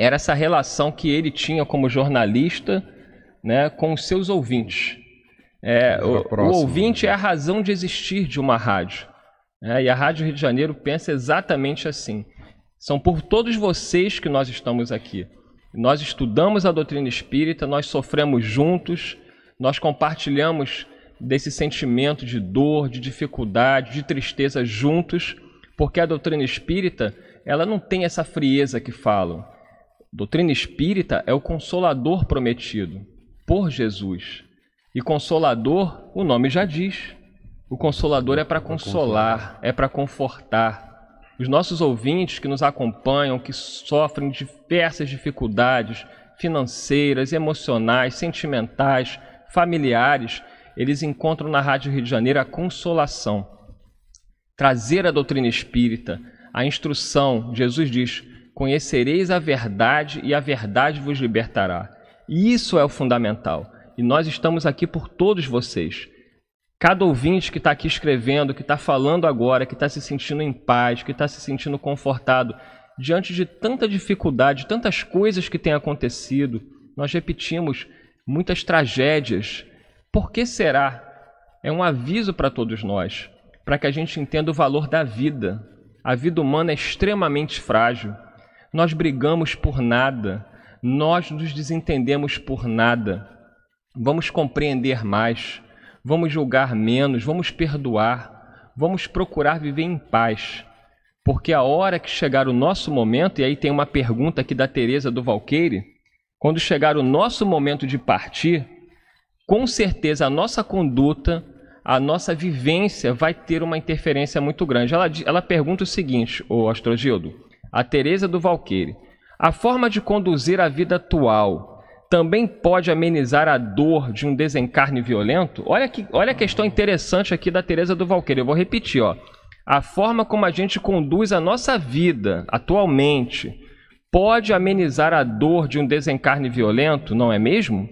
Era essa relação que ele tinha como jornalista né, com os seus ouvintes. É, o, o, né? ouvinte né? é a razão de existir de uma rádio. Né? E a Rádio Rio de Janeiro pensa exatamente assim. São por todos vocês que nós estamos aqui. Nós estudamos a doutrina espírita, nós sofremos juntos nós compartilhamos desse sentimento de dor, de dificuldade, de tristeza juntos, porque a doutrina espírita, ela não tem essa frieza que falam. doutrina espírita é o consolador prometido por Jesus. E consolador, o nome já diz. O consolador é para consolar, é para confortar. Os nossos ouvintes que nos acompanham, que sofrem diversas dificuldades financeiras, emocionais, sentimentais, familiares, eles encontram na Rádio Rio de Janeiro a consolação. Trazer a doutrina espírita, a instrução, Jesus diz: Conhecereis a verdade e a verdade vos libertará. E isso é o fundamental. E nós estamos aqui por todos vocês. Cada ouvinte que está aqui escrevendo, que está falando agora, que está se sentindo em paz, que está se sentindo confortado, diante de tanta dificuldade, tantas coisas que têm acontecido, nós repetimos muitas tragédias. Por que será? É um aviso para todos nós, para que a gente entenda o valor da vida. A vida humana é extremamente frágil. Nós brigamos por nada, nós nos desentendemos por nada. Vamos compreender mais, vamos julgar menos, vamos perdoar, vamos procurar viver em paz. Porque a hora que chegar o nosso momento, e aí tem uma pergunta aqui da Teresa do Valqueire, quando chegar o nosso momento de partir, com certeza a nossa conduta, a nossa vivência vai ter uma interferência muito grande. Ela, ela pergunta o seguinte, o Astrogildo, a Teresa do Valqueire, a forma de conduzir a vida atual também pode amenizar a dor de um desencarne violento? Olha, que, olha a questão interessante aqui da Teresa do Valqueire, eu vou repetir, ó. A forma como a gente conduz a nossa vida atualmente pode amenizar a dor de um desencarne violento, não é mesmo?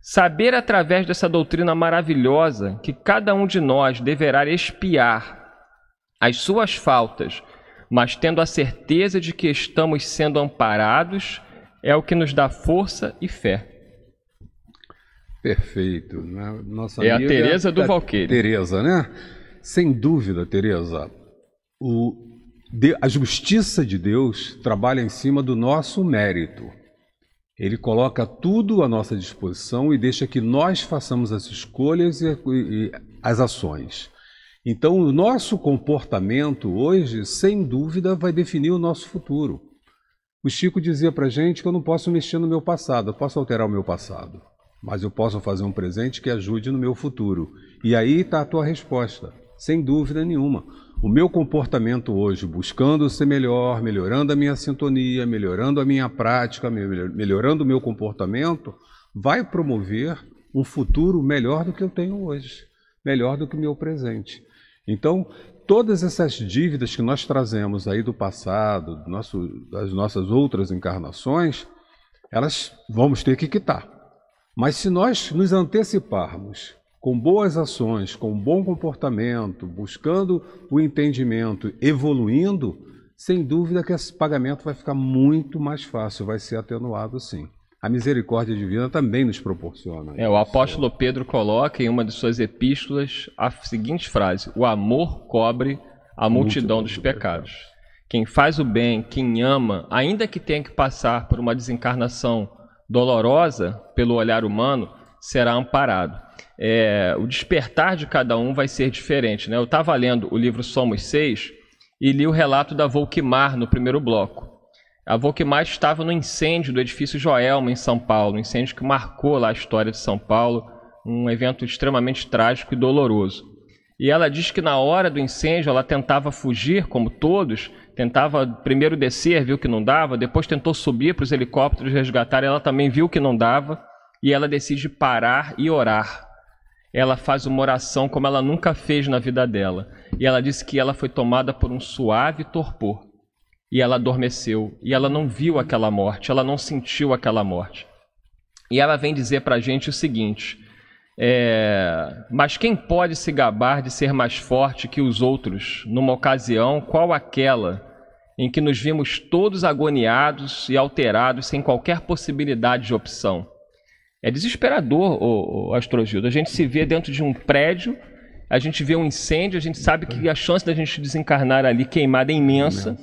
Saber através dessa doutrina maravilhosa que cada um de nós deverá espiar as suas faltas, mas tendo a certeza de que estamos sendo amparados, é o que nos dá força e fé. Perfeito. Né? Nossa é a Tereza do é Valqueiro. Tereza, né? Sem dúvida, Tereza. O a justiça de Deus trabalha em cima do nosso mérito. Ele coloca tudo à nossa disposição e deixa que nós façamos as escolhas e, as ações. Então, o nosso comportamento hoje, sem dúvida, vai definir o nosso futuro. O Chico dizia para gente que eu não posso mexer no meu passado, eu posso alterar o meu passado, mas eu posso fazer um presente que ajude no meu futuro. E aí está a tua resposta, sem dúvida nenhuma o meu comportamento hoje, buscando ser melhor, melhorando a minha sintonia, melhorando a minha prática, melhorando o meu comportamento, vai promover um futuro melhor do que eu tenho hoje, melhor do que o meu presente. Então, todas essas dívidas que nós trazemos aí do passado, do nosso, das nossas outras encarnações, elas vamos ter que quitar. Mas se nós nos anteciparmos com boas ações, com bom comportamento, buscando o entendimento, evoluindo, sem dúvida que esse pagamento vai ficar muito mais fácil, vai ser atenuado sim. A misericórdia divina também nos proporciona. É, o apóstolo Pedro coloca em uma de suas epístolas a seguinte frase: O amor cobre a multidão, dos pecados. Quem faz o bem, quem ama, ainda que tenha que passar por uma desencarnação dolorosa pelo olhar humano, será amparado é, o despertar de cada um vai ser diferente. Né? Eu estava lendo o livro Somos Seis e li o relato da Volkmar no primeiro bloco. A Volkmar estava no incêndio do edifício Joelma, em São Paulo, um incêndio que marcou lá a história de São Paulo, um evento extremamente trágico e doloroso. E ela diz que na hora do incêndio ela tentava fugir, como todos, tentava primeiro descer, viu que não dava, depois tentou subir para os helicópteros resgatar, ela também viu que não dava, e ela decide parar e orar ela faz uma oração como ela nunca fez na vida dela. E ela disse que ela foi tomada por um suave torpor. E ela adormeceu. E ela não viu aquela morte, ela não sentiu aquela morte. E ela vem dizer para a gente o seguinte: é, mas quem pode se gabar de ser mais forte que os outros numa ocasião qual aquela em que nos vimos todos agoniados e alterados sem qualquer possibilidade de opção? É desesperador, o, o Astrogildo. A gente se vê dentro de um prédio, a gente vê um incêndio, a gente sabe que a chance da gente desencarnar ali queimada é imensa.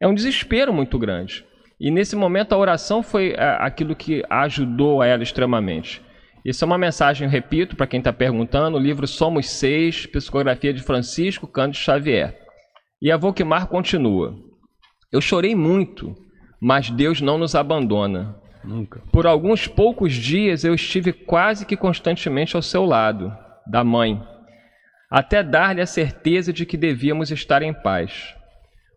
É um desespero muito grande. E nesse momento a oração foi é, aquilo que ajudou a ela extremamente. Isso é uma mensagem, repito, para quem está perguntando, o livro Somos Seis, Psicografia de Francisco Cândido Xavier. E a Volkmar continua. Eu chorei muito, mas Deus não nos abandona. Nunca. Por alguns poucos dias eu estive quase que constantemente ao seu lado, da mãe, até dar-lhe a certeza de que devíamos estar em paz.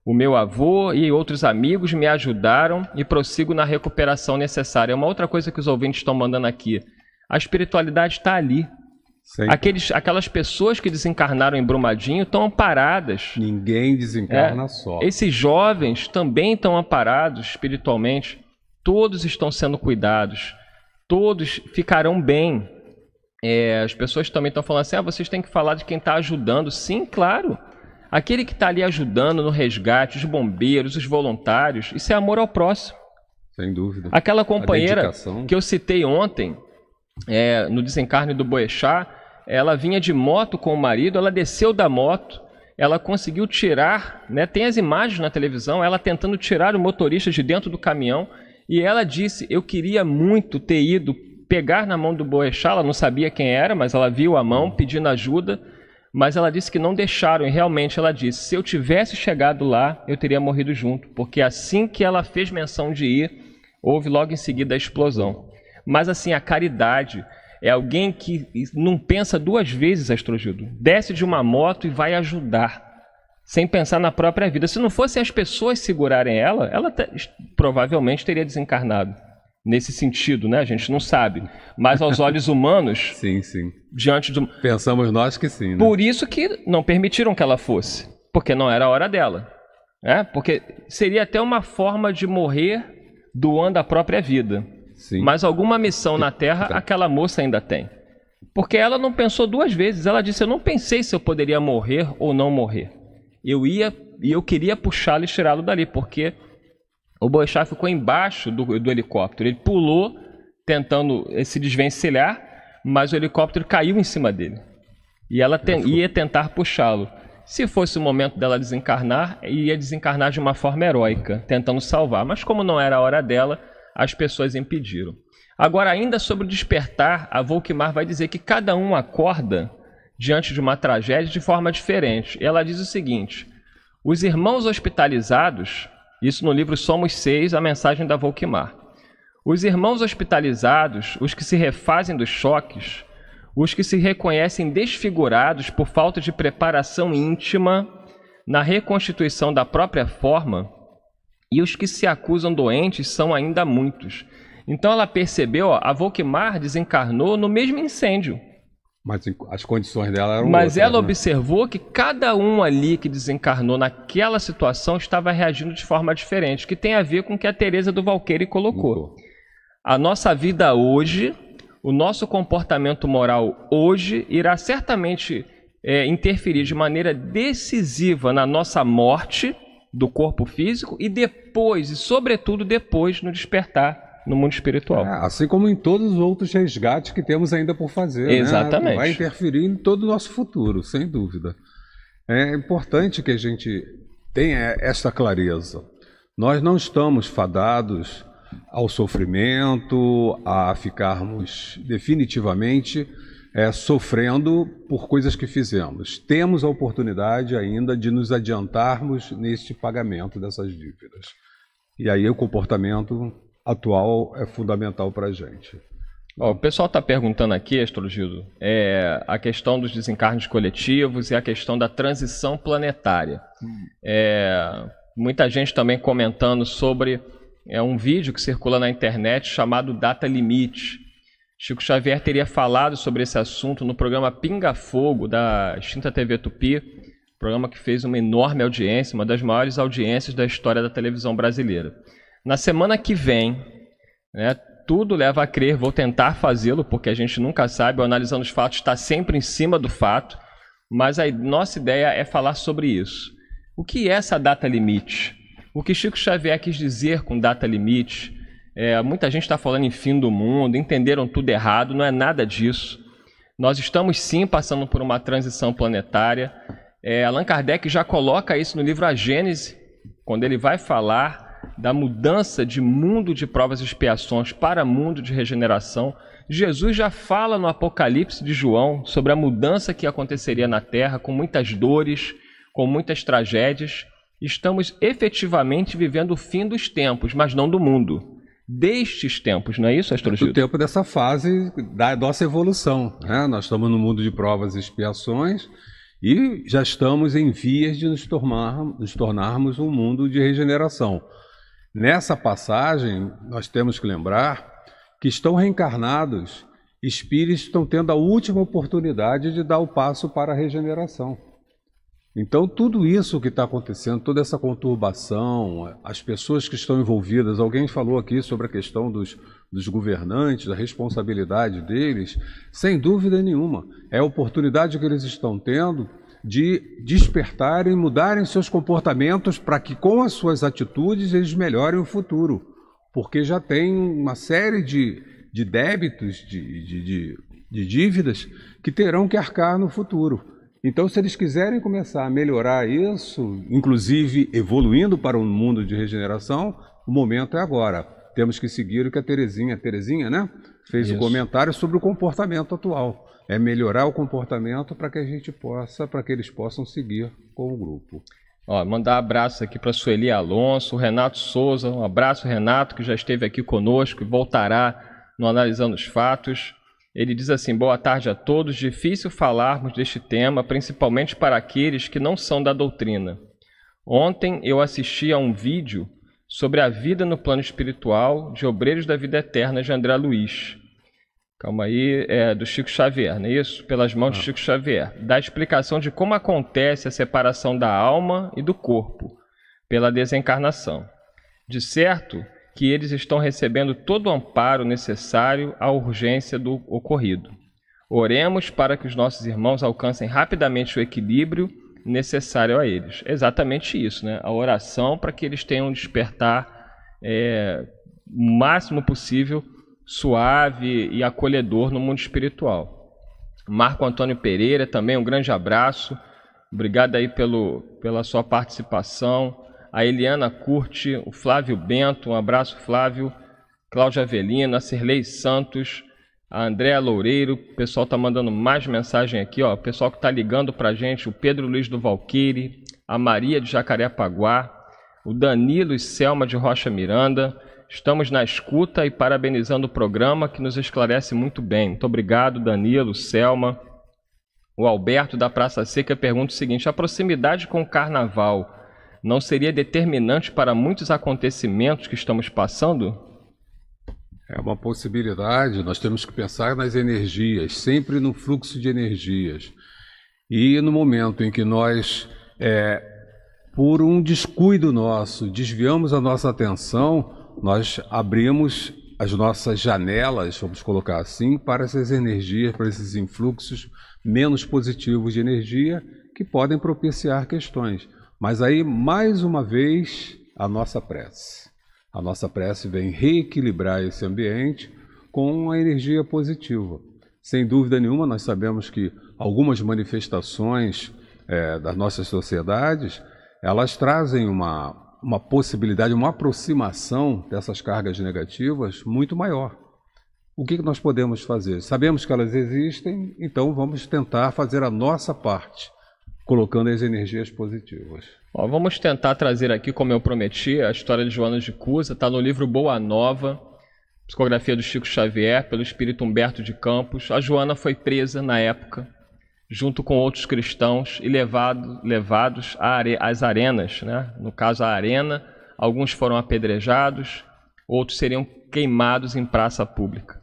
O meu avô e outros amigos me ajudaram e prossigo na recuperação necessária. É uma outra coisa que os ouvintes estão mandando aqui. A espiritualidade está ali. Aqueles, aquelas pessoas que desencarnaram em Brumadinho estão amparadas. Ninguém desencarna é, só. Esses jovens também estão amparados espiritualmente todos estão sendo cuidados, todos ficarão bem. É, as pessoas também estão falando assim: ah, vocês têm que falar de quem está ajudando. Sim, claro. Aquele que está ali ajudando no resgate, os bombeiros, os voluntários, isso é amor ao próximo. Sem dúvida. Aquela companheira que eu citei ontem, é, no desencarne do Boechat, ela vinha de moto com o marido, ela desceu da moto, ela conseguiu tirar, né, tem as imagens na televisão, ela tentando tirar o motorista de dentro do caminhão, e ela disse: Eu queria muito ter ido pegar na mão do Boechat, ela não sabia quem era, mas ela viu a mão pedindo ajuda. Mas ela disse que não deixaram, e realmente ela disse: se eu tivesse chegado lá, eu teria morrido junto, porque assim que ela fez menção de ir, houve logo em seguida a explosão. Mas assim, a caridade é alguém que não pensa duas vezes, Astrogildo. Desce de uma moto e vai ajudar sem pensar na própria vida. Se não fossem as pessoas segurarem ela, ela te, provavelmente teria desencarnado. Nesse sentido, né? A gente não sabe. Mas aos olhos humanos. sim, sim. Diante do. Pensamos nós que sim. Né? Por isso que não permitiram que ela fosse. Porque não era a hora dela. Né? Porque seria até uma forma de morrer doando a própria vida. Sim. Mas alguma missão na Terra tá. aquela moça ainda tem. Porque ela não pensou duas vezes. Ela disse: Eu não pensei se eu poderia morrer ou não morrer eu ia e eu queria puxá-lo e tirá-lo dali, porque o Boechat ficou embaixo do, do helicóptero. Ele pulou tentando se desvencilhar, mas o helicóptero caiu em cima dele. E ela te, ia tentar puxá-lo. Se fosse o momento dela desencarnar, ia desencarnar de uma forma heróica, tentando salvar. Mas como não era a hora dela, as pessoas impediram. Agora, ainda sobre o despertar, a Volkmar vai dizer que cada um acorda diante de uma tragédia de forma diferente. Ela diz o seguinte: os irmãos hospitalizados, isso no livro Somos Seis, a mensagem da Volkmar. Os irmãos hospitalizados, os que se refazem dos choques, os que se reconhecem desfigurados por falta de preparação íntima na reconstituição da própria forma, e os que se acusam doentes são ainda muitos. Então ela percebeu, ó, a Volkmar desencarnou no mesmo incêndio mas as condições dela eram. Mas outras, ela né? observou que cada um ali que desencarnou naquela situação estava reagindo de forma diferente, que tem a ver com o que a Teresa do Valqueire colocou. A nossa vida hoje, o nosso comportamento moral hoje, irá certamente é, interferir de maneira decisiva na nossa morte do corpo físico e depois, e sobretudo depois, no despertar no mundo espiritual. É, assim como em todos os outros resgates que temos ainda por fazer. Né? Exatamente. Né? Vai interferir em todo o nosso futuro, sem dúvida. É importante que a gente tenha essa clareza. Nós não estamos fadados ao sofrimento, a ficarmos definitivamente é, sofrendo por coisas que fizemos. Temos a oportunidade ainda de nos adiantarmos neste pagamento dessas dívidas. E aí o comportamento atual é fundamental para a gente. o pessoal está perguntando aqui, Gildo, é, a questão dos desencarnes coletivos e a questão da transição planetária. Hum. É, muita gente também comentando sobre é, um vídeo que circula na internet chamado Data Limite. Chico Xavier teria falado sobre esse assunto no programa Pinga Fogo, da extinta TV Tupi, programa que fez uma enorme audiência, uma das maiores audiências da história da televisão brasileira. Na semana que vem, né, tudo leva a crer, vou tentar fazê-lo, porque a gente nunca sabe, o analisando os fatos está sempre em cima do fato, mas a nossa ideia é falar sobre isso. O que é essa data limite? O que Chico Xavier quis dizer com data limite? É, muita gente está falando em fim do mundo, entenderam tudo errado, não é nada disso. Nós estamos sim passando por uma transição planetária. É, Allan Kardec já coloca isso no livro A Gênese, quando ele vai falar da mudança de mundo de provas e expiações para mundo de regeneração, Jesus já fala no Apocalipse de João sobre a mudança que aconteceria na terra com muitas dores, com muitas tragédias. Estamos efetivamente vivendo o fim dos tempos, mas não do mundo. Destes tempos, não é isso, astrologia? Do tempo dessa fase da nossa evolução. Né? Nós estamos no mundo de provas e expiações e já estamos em vias de nos, tornar, nos tornarmos um mundo de regeneração. Nessa passagem, nós temos que lembrar que estão reencarnados espíritos que estão tendo a última oportunidade de dar o passo para a regeneração. Então, tudo isso que está acontecendo, toda essa conturbação, as pessoas que estão envolvidas, alguém falou aqui sobre a questão dos, dos governantes, da responsabilidade deles, sem dúvida nenhuma, é a oportunidade que eles estão tendo de despertarem mudarem seus comportamentos para que com as suas atitudes eles melhorem o futuro, porque já tem uma série de, de débitos, de, de, de, de dívidas que terão que arcar no futuro. Então, se eles quiserem começar a melhorar isso, inclusive evoluindo para um mundo de regeneração, o momento é agora. Temos que seguir o que a Terezinha, a Terezinha, né? Fez o um comentário sobre o comportamento atual é melhorar o comportamento para que a gente possa, para que eles possam seguir com o grupo. Ó, mandar abraço aqui para Sueli Alonso, Renato Souza, um abraço Renato que já esteve aqui conosco e voltará no analisando os fatos. Ele diz assim: "Boa tarde a todos. Difícil falarmos deste tema, principalmente para aqueles que não são da doutrina. Ontem eu assisti a um vídeo sobre a vida no plano espiritual de Obreiros da Vida Eterna de André Luiz. Calma aí, é do Chico Xavier, não é isso? Pelas mãos ah. de Chico Xavier. Da explicação de como acontece a separação da alma e do corpo pela desencarnação. De certo que eles estão recebendo todo o amparo necessário à urgência do ocorrido. Oremos para que os nossos irmãos alcancem rapidamente o equilíbrio necessário a eles. Exatamente isso, né? A oração para que eles tenham despertar é, o máximo possível suave e acolhedor no mundo espiritual. Marco Antônio Pereira, também um grande abraço. Obrigado aí pelo, pela sua participação. A Eliana Curte, o Flávio Bento, um abraço, Flávio. Cláudia Avelina, Cirlei Santos, a Andréa Loureiro, o pessoal tá mandando mais mensagem aqui, ó. O pessoal que tá ligando a gente, o Pedro Luiz do Valqueire, a Maria de Jacarepaguá, o Danilo e Selma de Rocha Miranda, Estamos na escuta e parabenizando o programa que nos esclarece muito bem. Muito obrigado, Danilo, Selma. O Alberto da Praça Seca pergunta o seguinte: a proximidade com o carnaval não seria determinante para muitos acontecimentos que estamos passando? É uma possibilidade. Nós temos que pensar nas energias, sempre no fluxo de energias. E no momento em que nós, é, por um descuido nosso, desviamos a nossa atenção, nós abrimos as nossas janelas, vamos colocar assim, para essas energias, para esses influxos menos positivos de energia que podem propiciar questões. Mas aí, mais uma vez, a nossa prece. A nossa prece vem reequilibrar esse ambiente com a energia positiva. Sem dúvida nenhuma, nós sabemos que algumas manifestações é, das nossas sociedades elas trazem uma, uma possibilidade, uma aproximação dessas cargas negativas muito maior. O que, nós podemos fazer? Sabemos que elas existem, então vamos tentar fazer a nossa parte, colocando as energias positivas. Ó, vamos tentar trazer aqui, como eu prometi, a história de Joana de Cusa, está no livro Boa Nova, psicografia do Chico Xavier, pelo espírito Humberto de Campos. A Joana foi presa na época junto com outros cristãos e levado, levados às arenas. Né? No caso, a arena, alguns foram apedrejados, outros seriam queimados em praça pública.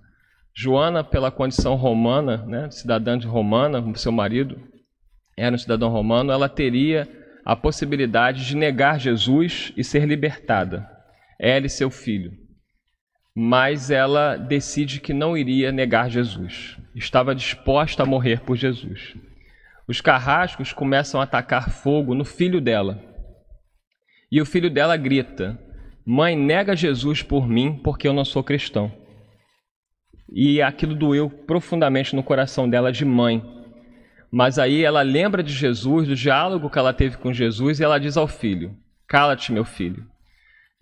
Joana, pela condição romana, né, cidadã de romana, seu marido era um cidadão romano, ela teria a possibilidade de negar Jesus e ser libertada, ela e seu filho mas ela decide que não iria negar Jesus. Estava disposta a morrer por Jesus. Os carrascos começam a atacar fogo no filho dela. E o filho dela grita: Mãe, nega Jesus por mim, porque eu não sou cristão. E aquilo doeu profundamente no coração dela de mãe. Mas aí ela lembra de Jesus, do diálogo que ela teve com Jesus, e ela diz ao filho: Cala-te, meu filho.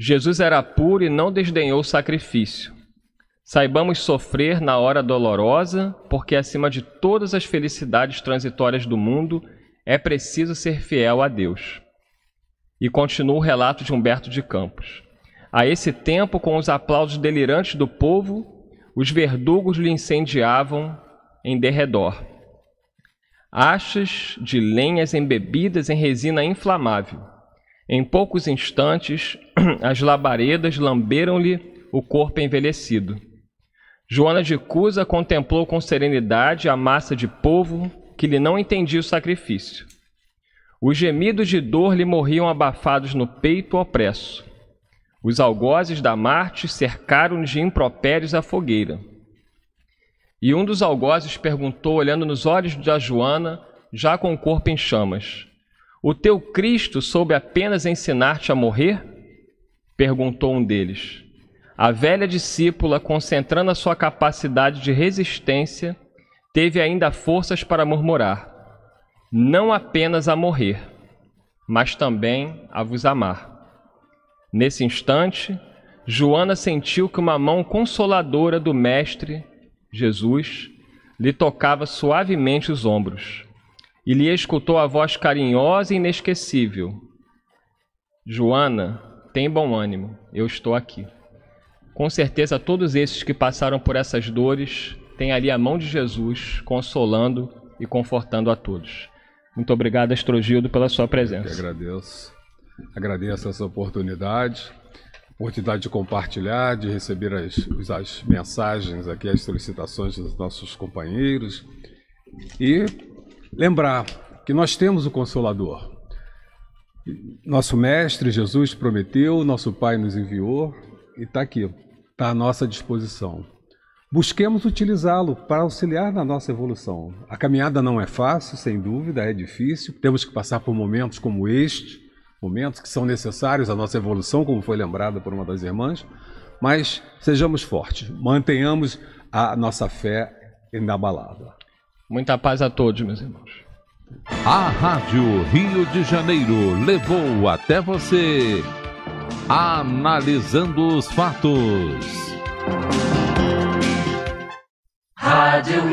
Jesus era puro e não desdenhou o sacrifício. Saibamos sofrer na hora dolorosa, porque acima de todas as felicidades transitórias do mundo é preciso ser fiel a Deus. E continua o relato de Humberto de Campos. A esse tempo, com os aplausos delirantes do povo, os verdugos lhe incendiavam em derredor. Achas de lenhas embebidas em resina inflamável em poucos instantes, as labaredas lamberam-lhe o corpo envelhecido. Joana de Cusa contemplou com serenidade a massa de povo que lhe não entendia o sacrifício. Os gemidos de dor lhe morriam abafados no peito opresso. Os algozes da Marte cercaram de impropérios a fogueira. E um dos algozes perguntou, olhando nos olhos da Joana, já com o corpo em chamas: o teu Cristo soube apenas ensinar-te a morrer? perguntou um deles. A velha discípula, concentrando a sua capacidade de resistência, teve ainda forças para murmurar: Não apenas a morrer, mas também a vos amar. Nesse instante, Joana sentiu que uma mão consoladora do Mestre, Jesus, lhe tocava suavemente os ombros. Elia escutou a voz carinhosa e inesquecível: Joana, tem bom ânimo, eu estou aqui. Com certeza, todos esses que passaram por essas dores têm ali a mão de Jesus consolando e confortando a todos. Muito obrigado, Estrogildo, pela sua presença. Eu agradeço. Agradeço essa oportunidade, oportunidade de compartilhar, de receber as, as mensagens aqui, as solicitações dos nossos companheiros. E lembrar que nós temos o Consolador. Nosso Mestre Jesus prometeu, nosso Pai nos enviou e está aqui, está à nossa disposição. Busquemos utilizá-lo para auxiliar na nossa evolução. A caminhada não é fácil, sem dúvida, é difícil. Temos que passar por momentos como este, momentos que são necessários à nossa evolução, como foi lembrada por uma das irmãs, mas sejamos fortes, mantenhamos a nossa fé inabalável. Muita paz a todos, meus irmãos. A Rádio Rio de Janeiro levou até você analisando os fatos. Rádio